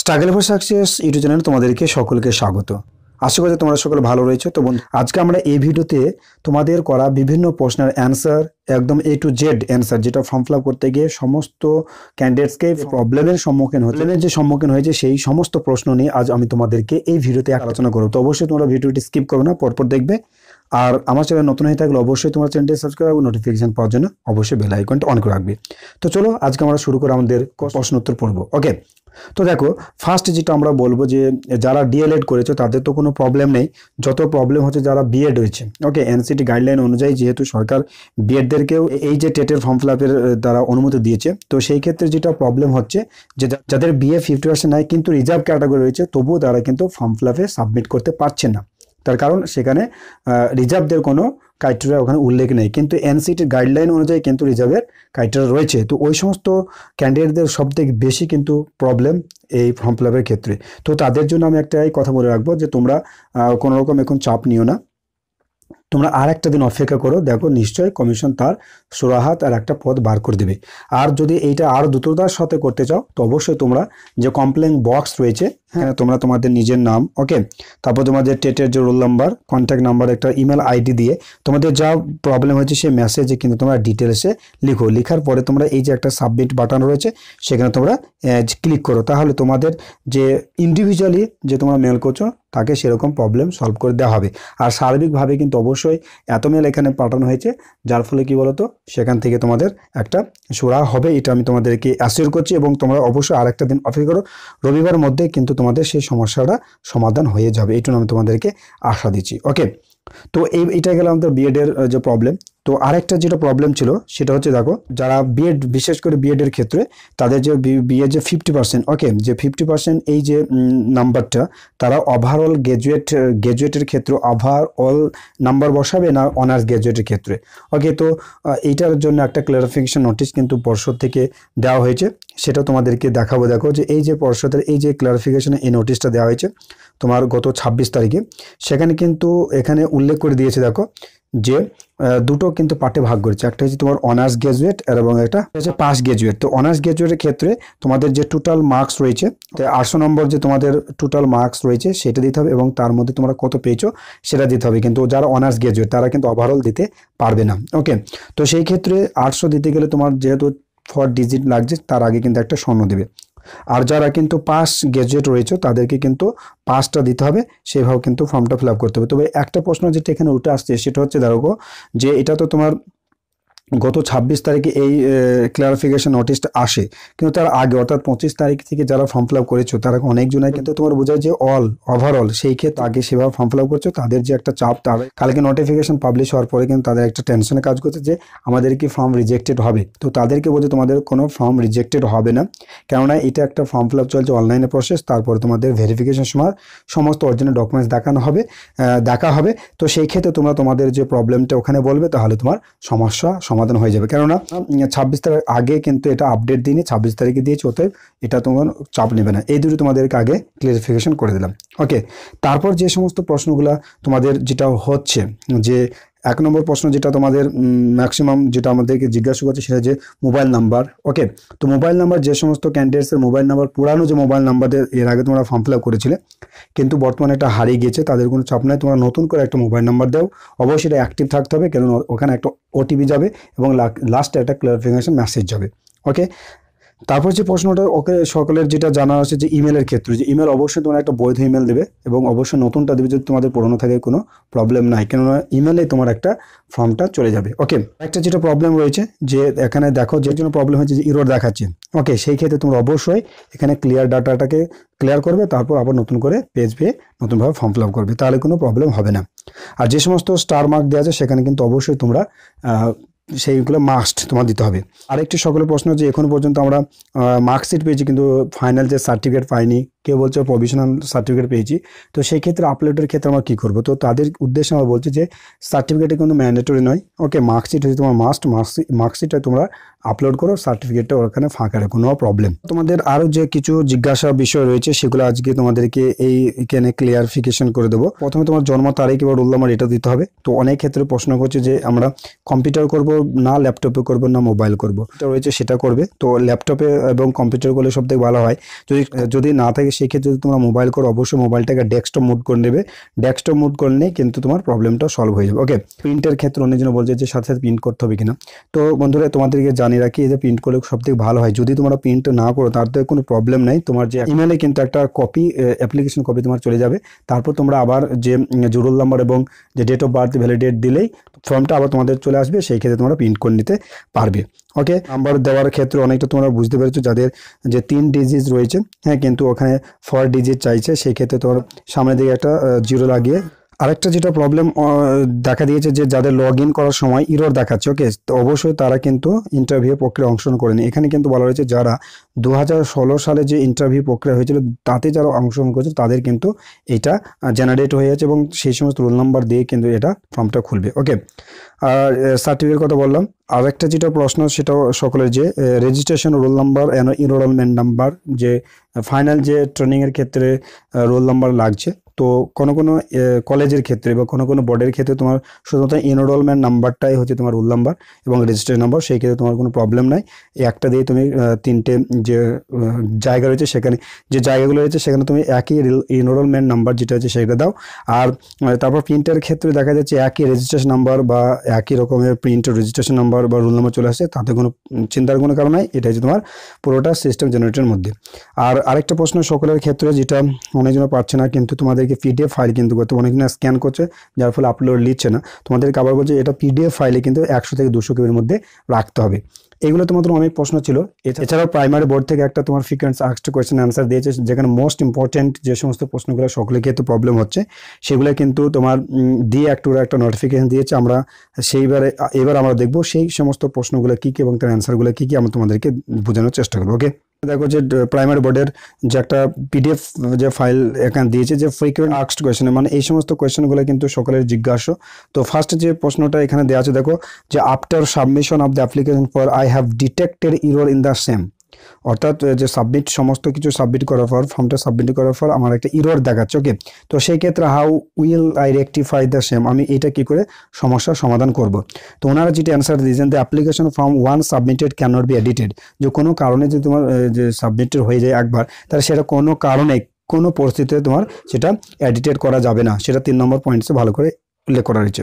Struggle for success YouTube চ্যানেলে তোমাদেরকে সকলকে স্বাগত আশা করি তোমরা সকলে ভালো রয়েছে তো বন্ধু আজকে আমরা এই ভিডিওতে তোমাদের করা বিভিন্ন প্রশ্নের অ্যান্সার একদম এ টু জেড অ্যান্সার যেটা ফর্ম ফিল করতে গিয়ে সমস্ত ক্যান্ডিডেটসকে প্রবলেমের সম্মুখীন হতে যে সম্মুখীন হয়েছে সেই সমস্ত প্রশ্ন নিয়ে আজ আমি তোমাদেরকে এই ভিডিওতে আলোচনা করবো তো অবশ্যই তোমরা ভিডিওটি স্কিপ করবে না পরপর দেখবে আর আমার চ্যানেল নতুন হয়ে থাকলে অবশ্যই তোমার চ্যানেলটি সাবস্ক্রাইব এবং নোটিফিকেশন পাওয়ার জন্য অবশ্যই বেল আইকনটা অন করে রাখবে তো চলো আজকে আমরা শুরু করে আমাদের প্রশ্ন উত্তর পড়বো ওকে তো দেখো ফার্স্ট যেটা আমরা বলবো যে যারা ডিএলএড করেছে তাদের তো কোনো প্রবলেম নেই যত প্রবলেম হচ্ছে যারা বিএড হয়েছে ওকে এনসিটি গাইডলাইন অনুযায়ী যেহেতু সরকার বিএডদেরকেও এই যে টেটের ফর্ম ফিল আপের দ্বারা অনুমতি দিয়েছে তো সেই ক্ষেত্রে যেটা প্রবলেম হচ্ছে যে যাদের বিএ ফিফটি পার্সেন্ট নাই কিন্তু রিজার্ভ ক্যাটাগরি রয়েছে তবুও তারা কিন্তু ফর্ম ফিল আপে সাবমিট করতে পারছে না তার কারণ সেখানে রিজার্ভদের কোনো ক্রাইটেরিয়া ওখানে উল্লেখ নেই কিন্তু এনসিটির গাইডলাইন অনুযায়ী কিন্তু রিজার্ভের ক্রাইটেরিয়া রয়েছে তো ওই সমস্ত ক্যান্ডিডেটদের সবথেকে বেশি কিন্তু প্রবলেম এই ফর্ম ফিল ক্ষেত্রে তো তাদের জন্য আমি একটাই কথা বলে রাখবো যে তোমরা কোনোরকম এখন চাপ নিও না তোমরা আর একটা দিন অপেক্ষা করো দেখো নিশ্চয় কমিশন তার সুরাহাত আর একটা পদ বার করে দেবে আর যদি এইটা আরও দ্রুততার সাথে করতে চাও তো অবশ্যই তোমরা যে কমপ্লেন বক্স রয়েছে হ্যাঁ তোমরা তোমাদের নিজের নাম ওকে তারপর তোমাদের টেটের যে রোল নাম্বার কন্ট্যাক্ট নাম্বার একটা ইমেল আইডি দিয়ে তোমাদের যা প্রবলেম হয়েছে সেই মেসেজে কিন্তু তোমরা ডিটেলসে লিখো লেখার পরে তোমরা এই যে একটা সাবমিট বাটন রয়েছে সেখানে তোমরা ক্লিক করো তাহলে তোমাদের যে ইন্ডিভিজুয়ালি যে তোমরা মেল করছো তাকে সেরকম প্রবলেম সলভ করে দেওয়া হবে আর সার্বিকভাবে কিন্তু অবশ্যই অবশ্যই এত মেল এখানে পাঠানো হয়েছে যার ফলে কি বলতো সেখান থেকে তোমাদের একটা সুরা হবে এটা আমি তোমাদেরকে অ্যাসিওর করছি এবং তোমরা অবশ্যই আরেকটা দিন অপেক্ষা করো রবিবার মধ্যে কিন্তু তোমাদের সেই সমস্যাটা সমাধান হয়ে যাবে এইটুকু আমি তোমাদেরকে আশা দিচ্ছি ওকে তো এই এটা গেল আমাদের বিএডের যে প্রবলেম তো আরেকটা যেটা প্রবলেম ছিল সেটা হচ্ছে দেখো যারা বিএড বিশেষ করে বিএডের ক্ষেত্রে তাদের যে বিএ যে ফিফটি পার্সেন্ট ওকে যে ফিফটি পার্সেন্ট এই যে নাম্বারটা তারা ওভারঅল গ্র্যাজুয়েট গ্র্যাজুয়েটের ক্ষেত্রে ওভারঅল নাম্বার বসাবে না অনার্স গ্র্যাজুয়েটের ক্ষেত্রে ওকে তো এইটার জন্য একটা ক্লারিফিকেশন নোটিশ কিন্তু পর্ষদ থেকে দেওয়া হয়েছে সেটা তোমাদেরকে দেখাবো দেখো যে এই যে পর্ষদের এই যে ক্লারিফিকেশনে এই নোটিশটা দেওয়া হয়েছে তোমার গত ২৬ তারিখে সেখানে কিন্তু এখানে উল্লেখ করে দিয়েছে দেখো যে দুটো কিন্তু পার্টে ভাগ করেছে একটা হচ্ছে তোমার অনার্স গ্র্যাজুয়েট এবং একটা হচ্ছে পাস গ্র্যাজুয়েট তো অনার্স গ্র্যাজুয়েটের ক্ষেত্রে তোমাদের যে টোটাল মার্কস রয়েছে আটশো নম্বর যে তোমাদের টোটাল মার্কস রয়েছে সেটা দিতে হবে এবং তার মধ্যে তোমরা কত পেয়েছো সেটা দিতে হবে কিন্তু যারা অনার্স গ্রাজুয়েট তারা কিন্তু ওভারঅল দিতে পারবে না ওকে তো সেই ক্ষেত্রে আটশো দিতে গেলে তোমার যেহেতু ফর ডিজিট লাগছে তার আগে কিন্তু একটা স্বর্ণ দেবে আর যারা কিন্তু পাস গ্র্যাজুয়েট রয়েছে তাদেরকে কিন্তু পাসটা দিতে হবে সেভাবে কিন্তু ফর্মটা ফিল করতে হবে তবে একটা প্রশ্ন যেটা এখানে উঠে আসছে সেটা হচ্ছে দেখো যে এটা তো তোমার গত ২৬ তারিখে এই ক্লারিফিকেশন নোটিশটা আসে কিন্তু তার আগে অর্থাৎ পঁচিশ তারিখ থেকে যারা ফর্ম ফিল আপ করেছো তারা অনেকজনাই কিন্তু তোমার বোঝায় যে অল ওভারঅল সেই ক্ষেত্রে আগে সেভাবে ফর্ম ফিল আপ করছো তাদের যে একটা চাপ তার কালকে নোটিফিকেশন পাবলিশ হওয়ার পরে কিন্তু তাদের একটা টেনশনে কাজ করছে যে আমাদের কি ফর্ম রিজেক্টেড হবে তো তাদেরকে বোঝে তোমাদের কোনো ফর্ম রিজেক্টেড হবে না কেননা এটা একটা ফর্ম ফিল আপ চলছে অনলাইনে প্রসেস তারপরে তোমাদের ভেরিফিকেশন সময় সমস্ত অরিজিনাল ডকুমেন্টস দেখানো হবে দেখা হবে তো সেই ক্ষেত্রে তোমরা তোমাদের যে প্রবলেমটা ওখানে বলবে তাহলে তোমার সমস্যা সমাধান হয়ে যাবে কেননা ছাব্বিশ তারিখ আগে কিন্তু এটা আপডেট দিনই ছাব্বিশ তারিখে দিয়েছে ওতে এটা তোমার চাপ নেবে না এই দুটো তোমাদেরকে আগে ক্লিয়ারিফিকেশন করে দিলাম ওকে তারপর যে সমস্ত প্রশ্নগুলো তোমাদের যেটা হচ্ছে যে এক নম্বর প্রশ্ন যেটা তোমাদের ম্যাক্সিমাম যেটা আমাদেরকে জিজ্ঞাসা করছে সেটা যে মোবাইল নাম্বার ওকে তো মোবাইল নাম্বার যে সমস্ত ক্যান্ডিডেটসের মোবাইল নাম্বার পুরানো যে মোবাইল নাম্বারদের এর আগে তোমরা ফর্ম ফিল আপ করেছিলে কিন্তু বর্তমানে এটা হারিয়ে গিয়েছে তাদের কোনো চাপ নাই তোমরা নতুন করে একটা মোবাইল নাম্বার দাও অবশ্যই এটা অ্যাক্টিভ থাকতে হবে কেন ওখানে একটা ওটিপি যাবে এবং লাস্টে একটা ক্লারিফিকেশন মেসেজ যাবে ওকে তারপর যে প্রশ্নটা ওকে সকলের যেটা জানা আছে যে ইমেলের ক্ষেত্রে যে ইমেল অবশ্যই তোমার একটা বৈধ ইমেল দেবে এবং অবশ্যই নতুনটা দেবে যদি তোমাদের পুরনো থাকে কোনো প্রবলেম নাই কেননা ইমেলে তোমার একটা ফর্মটা চলে যাবে ওকে একটা যেটা প্রবলেম রয়েছে যে এখানে দেখো যে জন্য প্রবলেম হয়েছে যে ইরোর দেখাচ্ছে ওকে সেই ক্ষেত্রে তোমরা অবশ্যই এখানে ক্লিয়ার ডাটাটাকে ক্লিয়ার করবে তারপর আবার নতুন করে পেজ পেয়ে নতুনভাবে ফর্ম ফিল করবে তাহলে কোনো প্রবলেম হবে না আর যে সমস্ত স্টার মার্ক দেওয়া আছে সেখানে কিন্তু অবশ্যই তোমরা সেইগুলো মাস্ট তোমার দিতে হবে আরেকটি সকলের প্রশ্ন যে এখনও পর্যন্ত আমরা মার্কশিট পেয়েছি কিন্তু ফাইনাল যে সার্টিফিকেট পাইনি কেউ বলছে প্রভিশনাল সার্টিফিকেট পেয়েছি তো সেই ক্ষেত্রে আপলোডের ক্ষেত্রে আমরা কী করবো তো তাদের উদ্দেশ্যে আমরা বলছি যে সার্টিফিকেটে কিন্তু ম্যান্ডেটরি নয় ওকে মার্কশিট হচ্ছে তোমার মাস্ট মার্কশিট মার্কশিটটা তোমরা আপলোড করো সার্টিফিকেটটা ওখানে ফাঁকা রাখো নো প্রবলেম তোমাদের আরও যে কিছু জিজ্ঞাসা বিষয় রয়েছে সেগুলো আজকে তোমাদেরকে এই এখানে ক্লিয়ারিফিকেশন করে দেবো প্রথমে তোমার জন্ম তারিখ এবার উল্লো আমার এটা দিতে হবে তো অনেক ক্ষেত্রে প্রশ্ন করছে যে আমরা কম্পিউটার করব না ল্যাপটপে করব না মোবাইল করবো তো রয়েছে সেটা করবে তো ল্যাপটপে এবং কম্পিউটার করলে সব থেকে ভালো হয় যদি যদি না থাকে থাকে সেই ক্ষেত্রে তোমরা মোবাইল করো অবশ্যই মোবাইলটাকে ডেস্কটপ মুড করে নেবে ডেস্কটপ করে করলে কিন্তু তোমার প্রবলেমটা সলভ হয়ে যাবে ওকে প্রিন্টের ক্ষেত্রে অনেক জন্য বলছে যে সাথে সাথে প্রিন্ট করতে হবে কিনা তো বন্ধুরা তোমাদেরকে জানিয়ে রাখি যে প্রিন্ট করলে সবথেকে ভালো হয় যদি তোমরা প্রিন্ট না করো তার তো কোনো প্রবলেম নাই তোমার যে ইমেলে কিন্তু একটা কপি অ্যাপ্লিকেশন কপি তোমার চলে যাবে তারপর তোমরা আবার যে জুরুল নাম্বার এবং যে ডেট অফ বার্থ ভ্যালিডেট দিলেই ফর্মটা আবার তোমাদের চলে আসবে সেই ক্ষেত্রে তোমরা প্রিন্ট করে নিতে পারবে ওকে নাম্বার দেওয়ার ক্ষেত্রে অনেকটা তোমরা বুঝতে পেরেছো যাদের যে তিন ডিজিজ রয়েছে হ্যাঁ কিন্তু ওখানে ফর ডিজিট চাইছে সেক্ষেত্রে তোর সামনের দিকে একটা জিরো লাগিয়ে আরেকটা যেটা প্রবলেম দেখা দিয়েছে যে যাদের লগ ইন করার সময় ইরোর দেখাচ্ছে ওকে তো অবশ্যই তারা কিন্তু ইন্টারভিউ প্রক্রিয়া অংশগ্রহণ করেনি এখানে কিন্তু বলা হয়েছে যারা দু সালে যে ইন্টারভিউ প্রক্রিয়া হয়েছিল তাতে যারা অংশগ্রহণ করেছে তাদের কিন্তু এটা জেনারেট হয়ে যাচ্ছে এবং সেই সমস্ত রোল নাম্বার দিয়ে কিন্তু এটা ফর্মটা খুলবে ওকে আর সার্টিফিকেট কথা বললাম আর একটা যেটা প্রশ্ন সেটাও সকলের যে registration roll number enrolment number যে ফাইনাল যে ট্রেনিংয়ের ক্ষেত্রে রোল নাম্বার লাগছে তো কোনো কোনো কলেজের ক্ষেত্রে বা কোনো কোনো বোর্ডের ক্ষেত্রে তোমার শুধুমাত্র এনরোলমেন্ট নাম্বারটাই হচ্ছে তোমার রোল নাম্বার এবং রেজিস্ট্রেশন নাম্বার সেই ক্ষেত্রে তোমার কোনো প্রবলেম নাই একটা দিয়ে তুমি তিনটে যে জায়গা রয়েছে সেখানে যে জায়গাগুলো রয়েছে সেখানে তুমি একই এনরোলমেন্ট নাম্বার যেটা আছে সেটা দাও আর তারপর প্রিন্টের ক্ষেত্রে দেখা যাচ্ছে একই রেজিস্ট্রেশন নাম্বার বা একই রকমের প্রিন্ট রেজিস্ট্রেশন নাম্বার বা রোল নাম্বার চলে আসে তাতে কোনো চিন্তার কোনো কারণ নাই এটা হচ্ছে তোমার পুরোটা সিস্টেম জেনারেটের মধ্যে আর আরেকটা প্রশ্ন সকলের ক্ষেত্রে যেটা অনেকজন পারছে না কিন্তু তোমাদের তোমাদেরকে পিডিএফ ফাইল কিন্তু করতে অনেক না স্ক্যান করছে যার ফলে আপলোড নিচ্ছে না তোমাদেরকে আবার বলছে এটা পিডিএফ ফাইলে কিন্তু একশো থেকে দুশো কেবির মধ্যে রাখতে হবে এগুলো তোমাদের অনেক প্রশ্ন ছিল এছাড়াও প্রাইমারি বোর্ড থেকে একটা তোমার ফ্রিকোয়েন্স আক্সড কোয়েশ্চেন অ্যান্সার দিয়েছে যেখানে মোস্ট ইম্পর্টেন্ট যে সমস্ত প্রশ্নগুলো সকলে কিন্তু প্রবলেম হচ্ছে সেগুলো কিন্তু তোমার দিয়ে একটা একটা নোটিফিকেশন দিয়েছে আমরা সেইবারে এবার আমরা দেখবো সেই সমস্ত প্রশ্নগুলো কী কী এবং তার অ্যান্সারগুলো কী কী আমরা তোমাদেরকে বোঝানোর চেষ্টা করবো ওকে দেখো যে প্রাইমারি বোর্ডের যে একটা পিডিএফ যে ফাইল এখানে দিয়েছে যে ফ্রিকুয়েন্ট আক্সড কোয়েশন মানে এই সমস্ত কোয়েশনগুলো কিন্তু সকলের জিজ্ঞাসা তো ফার্স্ট যে প্রশ্নটা এখানে দেওয়া আছে দেখো যে after submission of the application for I have detected error in the same অর্থাৎ যে সাবমিট সমস্ত কিছু সাবমিট করার পর ফর্মটা সাবমিট করার পর আমার একটা ইরোর দেখাচ্ছে ওকে তো সেই ক্ষেত্রে how will I rectify the same আমি এটা কি করে সমস্যার সমাধান করব তো ওনারা যেটি অ্যান্সার দিয়েছেন the application form once submitted can not be edited যে কোনো কারণে যদি তোমার যে সাবমিটেড হয়ে যায় একবার তাহলে সেটা কোনো কারণে কোনো পরিস্থিতিতে তোমার সেটা এডিটেড করা যাবে না সেটা তিন নম্বর পয়েন্টসে ভালো করে উল্লেখ করা হয়েছে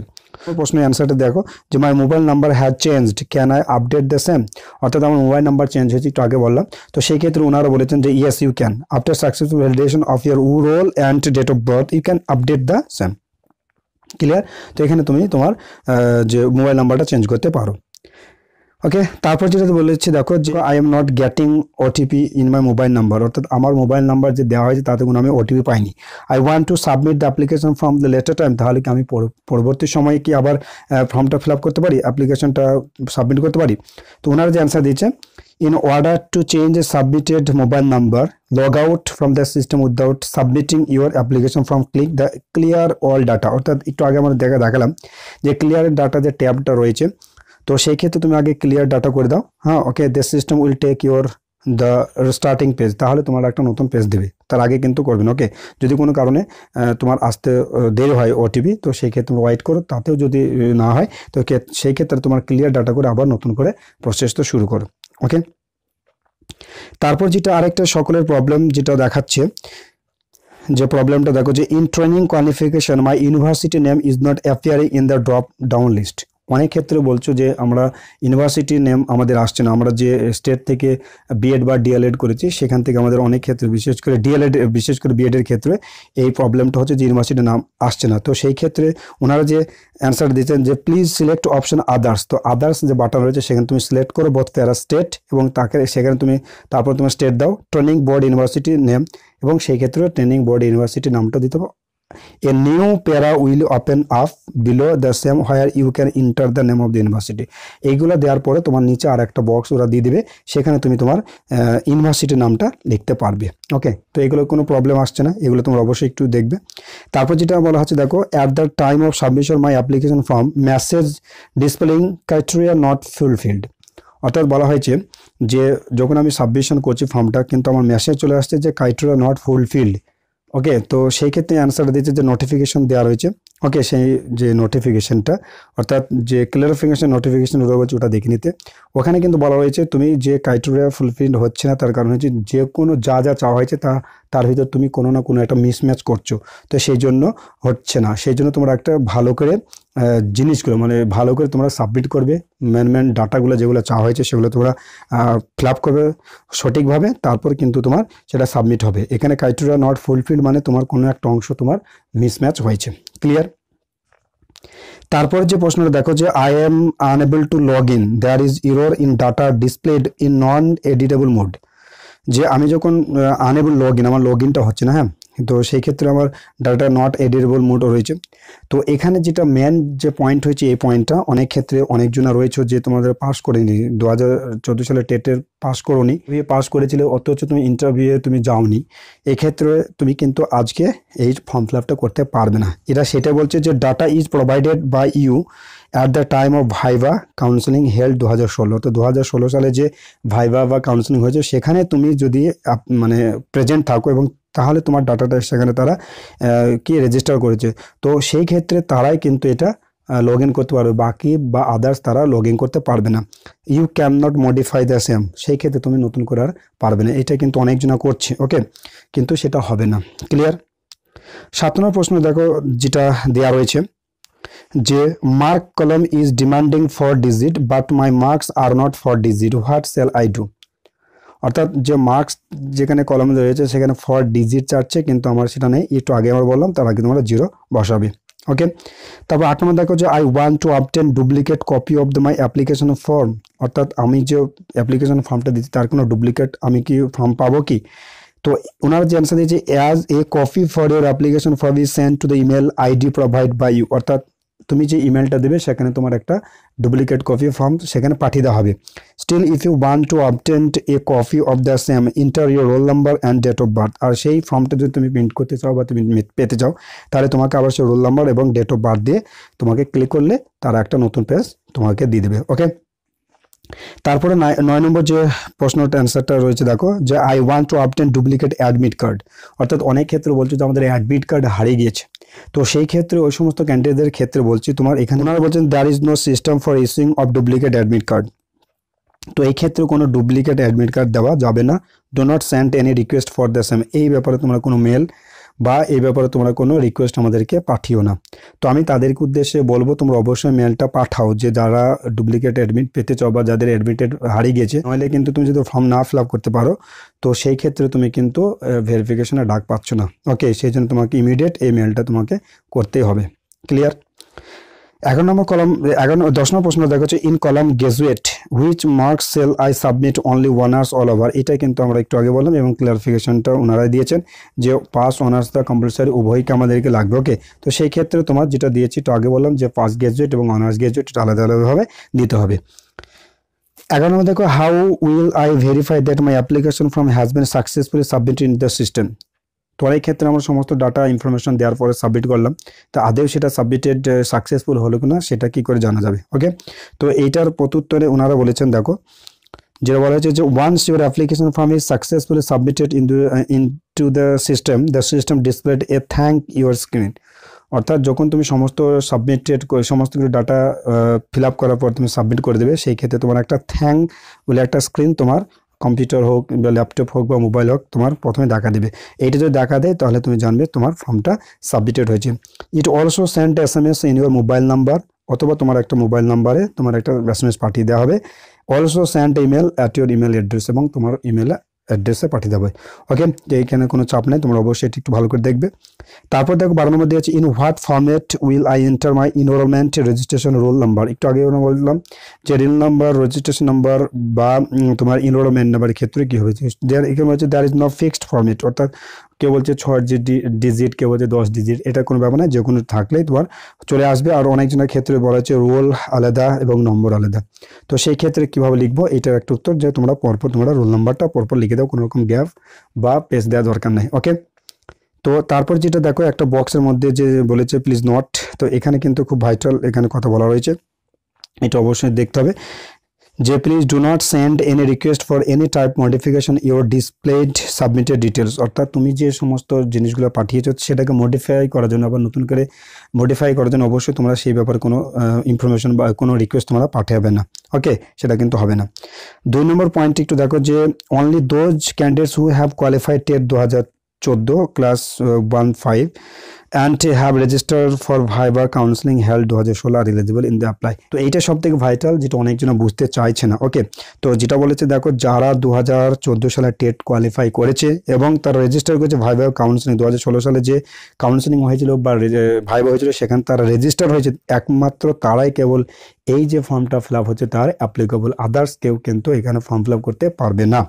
প্রশ্নের অ্যান্সারটা দেখো যে my mobile number has changed can I update the same অর্থাৎ আমার মোবাইল নাম্বার চেঞ্জ হয়েছে একটু আগে বললাম তো সেই ক্ষেত্রে ওনারা বলেছেন যে yes you can after successful validation of your roll and date of birth you can update the same clear তো এখানে তুমি তোমার যে মোবাইল নাম্বারটা চেঞ্জ করতে পারো ওকে তারপর যেটা বলেছি দেখো যে I am not getting OTP in my mobile number অর্থাৎ আমার মোবাইল নাম্বার যে দেওয়া হয়েছে তাতে কোনো আমি ওটিপি পাইনি I want to submit the application form the later time তাহলে কি আমি পরবর্তী সময়ে কি আবার ফর্মটা ফিল আপ করতে পারি অ্যাপ্লিকেশনটা সাবমিট করতে পারি তো ওনারা যে অ্যান্সার দিয়েছে in order to change a submitted mobile number log out from the system without submitting your application form click the clear all data অর্থাৎ একটু আগে আমরা দেখা দেখালাম যে ক্লিয়ার ডাটা যে ট্যাবটা রয়েছে তো সেই ক্ষেত্রে তুমি আগে ক্লিয়ার ডাটা করে দাও হ্যাঁ okay the system will take your the starting page তাহলে তোমার একটা নতুন পেজ দেবে তার আগে কিন্তু করবেন ওকে যদি কোনো কারণে তোমার আসতে দেরি হয় ওটিপি তো সেই ক্ষেত্রে তুমি ওয়াইট করো তাতেও যদি না হয় তো সেই ক্ষেত্রে তোমার ক্লিয়ার ডাটা করে আবার নতুন করে প্রসেস তো শুরু করো ওকে তারপর যেটা আরেকটা সকলের প্রবলেম যেটা দেখাচ্ছে যে প্রবলেমটা দেখো যে in training qualification my university name is not appearing in the drop down list অনেক ক্ষেত্রে বলছো যে আমরা ইউনিভার্সিটির নেম আমাদের আসছে না আমরা যে স্টেট থেকে বিএড বা ডিএলএড করেছি সেখান থেকে আমাদের অনেক ক্ষেত্রে বিশেষ করে ডিএলএড বিশেষ করে বিএডের ক্ষেত্রে এই প্রবলেমটা হচ্ছে যে ইউনিভার্সিটির নাম আসছে না তো সেই ক্ষেত্রে ওনারা যে অ্যান্সার দিচ্ছেন যে প্লিজ সিলেক্ট অপশন আদার্স তো আদার্স যে বাটন রয়েছে সেখানে তুমি সিলেক্ট করো বোধ প্যারা স্টেট এবং তাকে সেখানে তুমি তারপর তোমার স্টেট দাও ট্রেনিং বোর্ড ইউনিভার্সিটির নেম এবং সেই ক্ষেত্রে ট্রেনিং বোর্ড ইউনিভার্সিটির নামটা দিতে A new para will open up below the same where you can enter the name of the university. এইগুলো দেওয়ার পরে তোমার নিচে আর একটা বক্স ওরা দিয়ে দেবে সেখানে তুমি তোমার ইউনিভার্সিটির নামটা লিখতে পারবে ওকে তো এগুলো কোনো প্রবলেম আসছে না এগুলো তোমার অবশ্যই একটু দেখবে তারপর যেটা বলা হচ্ছে দেখো at the time of submission my application form message displaying criteria not fulfilled অর্থাৎ বলা হয়েছে যে যখন আমি সাবমিশন করছি ফর্মটা কিন্তু আমার মেসেজ চলে আসছে যে ক্রাইটেরিয়া নট ফুলফিল্ড ওকে তো সেই ক্ষেত্রে অ্যান্সার দিয়েছে যে নোটিফিকেশন দেওয়া রয়েছে ওকে সেই যে নোটিফিকেশনটা অর্থাৎ যে ক্লারিফিকেশন নোটিফিকেশন রয়েছে ওটা দেখে নিতে ওখানে কিন্তু বলা হয়েছে তুমি যে ক্রাইটেরিয়া ফুলফিল হচ্ছে না তার কারণ হচ্ছে যে কোনো যা যা চাওয়া হয়েছে তা তার ভিতর তুমি কোনো না কোনো একটা মিসম্যাচ করছো তো সেই জন্য হচ্ছে না সেই জন্য তোমরা একটা ভালো করে জিনিসগুলো মানে ভালো করে তোমরা সাবমিট করবে মেন মেন ডাটাগুলো যেগুলো চাওয়া হয়েছে সেগুলো তোমরা ফিল করবে সঠিকভাবে তারপর কিন্তু তোমার সেটা সাবমিট হবে এখানে ক্রাইটেরিয়া নট ফুলফিল মানে তোমার কোনো একটা অংশ তোমার মিসম্যাচ হয়েছে ক্লিয়ার তারপর যে প্রশ্নটা দেখো যে I am unable to log in there is error in data displayed in non editable mode যে আমি যখন আনএবল লগ ইন আমার লগ ইনটা হচ্ছে না হ্যাঁ তো সেই ক্ষেত্রে আমার ডাটা নট এডিটেবল মোডও রয়েছে তো এখানে যেটা মেন যে পয়েন্ট হয়েছে এই পয়েন্টটা অনেক ক্ষেত্রে অনেকজনা রয়েছে যে তোমাদের পাস করেনি দু হাজার চোদ্দো সালে টেটের পাস করোনি তুমি পাস করেছিলে অথচ তুমি ইন্টারভিউয়ে তুমি যাওনি এক্ষেত্রে তুমি কিন্তু আজকে এই ফর্ম ফিল করতে পারবে না এটা সেটা বলছে যে data is provided by you at the time of viva counselling held দু হাজার ষোলো তো দু হাজার ষোলো সালে যে ভাইভা বা কাউন্সেলিং হয়েছে সেখানে তুমি যদি মানে প্রেজেন্ট থাকো এবং তাহলে তোমার ডাটাটা সেখানে তারা কি রেজিস্টার করেছে তো সেই ক্ষেত্রে তারাই কিন্তু এটা লগ ইন করতে পারবে বাকি বা আদার্স তারা লগ ইন করতে পারবে না you can not modify the same সেই ক্ষেত্রে তুমি নতুন করে আর পারবে না এটা কিন্তু অনেকজনা করছে ওকে কিন্তু সেটা হবে না ক্লিয়ার সাত নম্বর প্রশ্ন দেখো যেটা দেয়া রয়েছে যে mark column is demanding four digit but my marks are not four digit what shall I do অর্থাৎ যে মার্কস যেখানে কলমে রয়েছে সেখানে ফর ডিজিট চাচ্ছে কিন্তু আমার সেটা নেই একটু আগে আমরা বললাম তার আগে তোমরা জিরো বসাবে ওকে তারপর আট নম্বর দেখো যে I want to obtain duplicate copy of the my application form অর্থাৎ আমি যে অ্যাপ্লিকেশন ফর্মটা দিচ্ছি তার কোনো ডুপ্লিকেট আমি কি ফর্ম পাবো কি তো ওনার যে অ্যান্সার দিয়েছে as a copy for your application for you send to the email ID provide by you অর্থাৎ তুমি যে ইমেলটা দেবে সেখানে তোমার একটা ডুপ্লিকেট কপি ফর্ম সেখানে পাঠিয়ে দেওয়া হবে still if you want to obtained a copy of the same enter your roll number and date of birth আর সেই ফর্মটা যদি তুমি প্রিন্ট করতে চাও বা তুমি পেতে চাও তাহলে তোমাকে আবার সেই রোল নাম্বার এবং ডেট অফ বার্থ দিয়ে তোমাকে ক্লিক করলে তারা একটা নতুন পেজ তোমাকে দিয়ে দেবে ওকে তারপরে নয় নম্বর যে প্রশ্নটা অ্যান্সারটা রয়েছে দেখো যে I want to obtain duplicate admit card অর্থাৎ অনেক ক্ষেত্রে বলছে যে আমাদের অ্যাডমিট কার্ড হারিয়ে গিয়েছে তো সেই ক্ষেত্রে ওই সমস্ত ক্যান্ডিডেটদের ক্ষেত্রে বলছি তোমার এখানে ওনারা বলছেন there is no system for issuing of duplicate admit card তো এই ক্ষেত্রে কোনো ডুপ্লিকেট অ্যাডমিট কার্ড দেওয়া যাবে না do not send any request for the same এই ব্যাপারে তোমরা কোনো মেল বা এই ব্যাপারে তোমরা কোনো রিকোয়েস্ট আমাদেরকে পাঠিও না তো আমি তাদেরকে উদ্দেশ্যে বলবো তোমরা অবশ্যই মেলটা পাঠাও যে যারা ডুপ্লিকেট অ্যাডমিট পেতে চাও বা যাদের অ্যাডমিটেড হারিয়ে গেছে নইলে কিন্তু তুমি যদি ফর্ম না ফিল করতে পারো তো সেই ক্ষেত্রে তুমি কিন্তু ভেরিফিকেশনে ডাক পাচ্ছ না ওকে সেই জন্য তোমাকে ইমিডিয়েট এই মেলটা তোমাকে করতেই হবে ক্লিয়ার এগারো নম্বর কলম এগারো দশ নম্বর প্রশ্ন দেখা হচ্ছে in column graduate which marks shall I submit only honours all over এটা কিন্তু আমরা একটু আগে বললাম এবং ক্লারিফিকেশনটা ওনারাই দিয়েছেন যে পাস অনার্স দ্য কম্পালসারি উভয়কে আমাদেরকে লাগবে ওকে তো সেই ক্ষেত্রে তোমার যেটা দিয়েছি একটু আগে বললাম যে পাস গ্রাজুয়েট এবং অনার্স গ্রাজুয়েট এটা আলাদা আলাদাভাবে দিতে হবে এগারো নম্বর দেখো how will I verify that my application form has been successfully submit in the system তো অনেক ক্ষেত্রে আমরা সমস্ত ডাটা ইনফরমেশন দেওয়ার পরে সাবমিট করলাম তো আদেও সেটা সাবমিটেড সাকসেসফুল হলো কিনা সেটা কি করে জানা যাবে ওকে তো এইটার প্রত্যুত্তরে ওনারা বলেছেন দেখো যেটা বলা হয়েছে যে once your application form is successfully submitted in into the system the system displayed a thank your screen অর্থাৎ যখন তুমি সমস্ত সাবমিটেড সমস্ত কিছু ডাটা ফিল আপ করার পর তুমি সাবমিট করে দেবে সেই ক্ষেত্রে তোমার একটা থ্যাংক বলে একটা স্ক্রিন তোমার কম্পিউটার হোক বা ল্যাপটপ হোক বা মোবাইল হোক তোমার প্রথমে ডাকা দেবে এইটা যদি ডাকা দেয় তাহলে তুমি জানবে তোমার ফর্মটা সাবমিটেড হয়েছে it also send S M S in your mobile number অথবা তোমার একটা মোবাইল নাম্বারে তোমার একটা এস এম এস পাঠিয়ে দেওয়া হবে also send email at your email address এবং তোমার ইমেলে অ্যাড্রেসে পাঠিয়ে দেবে ওকে এইখানে কোনো চাপ নেই তোমরা অবশ্যই এটি একটু ভালো করে দেখবে তারপর দেখো বারো নম্বর দিয়ে আছে in what format will I enter my enrolment registration roll number একটু আগে বললাম যে রোল নাম্বার রেজিস্ট্রেশন নাম্বার বা তোমার ইনরোলমেন্ট নাম্বারের ক্ষেত্রে কী হবে দেয়ার এখানে হচ্ছে there is no fixed format অর্থাৎ কেউ বলছে ছয় ডিজিট কেউ বলছে দশ ডিজিট এটা কোনো ব্যাপার না যে কোনো থাকলেই তোমার চলে আসবে আর অনেকজনের ক্ষেত্রে বলা হচ্ছে রোল আলাদা এবং নম্বর আলাদা তো সেই ক্ষেত্রে কিভাবে লিখবো এটার একটা উত্তর যে তোমরা পরপর তোমরা রোল নাম্বারটা পরপর লিখে দাও কোনো রকম গ্যাপ বা পেজ দেওয়া দরকার নেই ওকে তো তারপর যেটা দেখো একটা বক্সের মধ্যে যে বলেছে প্লিজ নট তো এখানে কিন্তু খুব ভাইটাল এখানে কথা বলা রয়েছে এটা অবশ্যই দেখতে হবে যে please do not send any request for any type modification your displayed submitted details অর্থাৎ তুমি যে সমস্ত জিনিসগুলো পাঠিয়েছ সেটাকে মডিফাই করার জন্য আবার নতুন করে মডিফাই করার জন্য অবশ্যই তোমরা সেই ব্যাপারে কোনো ইনফরমেশন বা কোনো রিকোয়েস্ট তোমরা পাঠাবে না ওকে সেটা কিন্তু হবে না দুই নম্বর পয়েন্ট একটু দেখো যে only those candidates who have qualified TET দু হাজার চোদ্দো class one uh, five and have register for ভাইবার কাউন্সিলিং হেল্প দু হাজার ষোলো are eligible in the apply তো এইটা সব থেকে ভাইটাল যেটা অনেকজন বুঝতে চাইছে না ওকে তো যেটা বলেছে দেখো যারা দু হাজার চোদ্দো সালে টেট কোয়ালিফাই করেছে এবং তারা রেজিস্টার করেছে ভাইবার কাউন্সিলিং দু হাজার ষোলো সালে যে কাউন্সিলিং হয়েছিল বা ভাইবা হয়েছিল সেখানে তারা রেজিস্টার হয়েছে একমাত্র তারাই কেবল এই যে ফর্মটা ফিল হচ্ছে তার অ্যাপ্লিকেবল আদার্স কেউ কিন্তু এখানে ফর্ম ফিল করতে পারবে না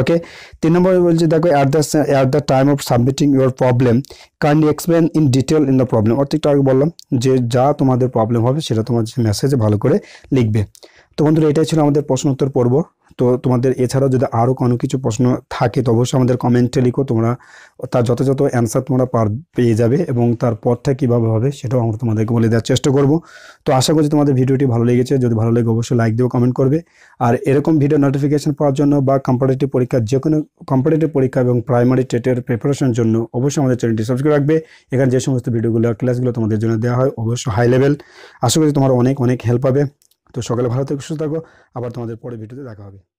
ওকে তিন নম্বরে বলছে দেখো at the at the time of submitting your problem kindly explain in detail in the problem অর্থাৎ একটু আগে বললাম যে যা তোমাদের প্রবলেম হবে সেটা তোমার মেসেজে ভালো করে লিখবে তো বন্ধুরা এটাই ছিল আমাদের প্রশ্ন উত্তর পর্ব তো তোমাদের এছাড়াও যদি আরও কোনো কিছু প্রশ্ন থাকে তো অবশ্যই আমাদের কমেন্টে লিখো তোমরা তার যথাযথ অ্যান্সার তোমরা পার পেয়ে যাবে এবং তার পথটা কীভাবে হবে সেটাও আমরা তোমাদেরকে বলে দেওয়ার চেষ্টা করব তো আশা করছি তোমাদের ভিডিওটি ভালো লেগেছে যদি ভালো লাগে অবশ্যই লাইক দিও কমেন্ট করবে আর এরকম ভিডিও নোটিফিকেশান পাওয়ার জন্য বা কম্পারেটিভ পরীক্ষা যে কোনো কম্পারেটিভ পরীক্ষা এবং প্রাইমারি টেটের প্রিপারেশনের জন্য অবশ্যই আমাদের চ্যানেলটি সাবস্ক্রাইব রাখবে এখানে যে সমস্ত ভিডিওগুলো ক্লাসগুলো তোমাদের জন্য দেওয়া হয় অবশ্যই হাই লেভেল আশা করি তোমার অনেক অনেক হেল্প পাবে তো সকালে ভালো থেকে সুস্থ থাকো আবার তোমাদের পরে ভিডিওতে দেখা হবে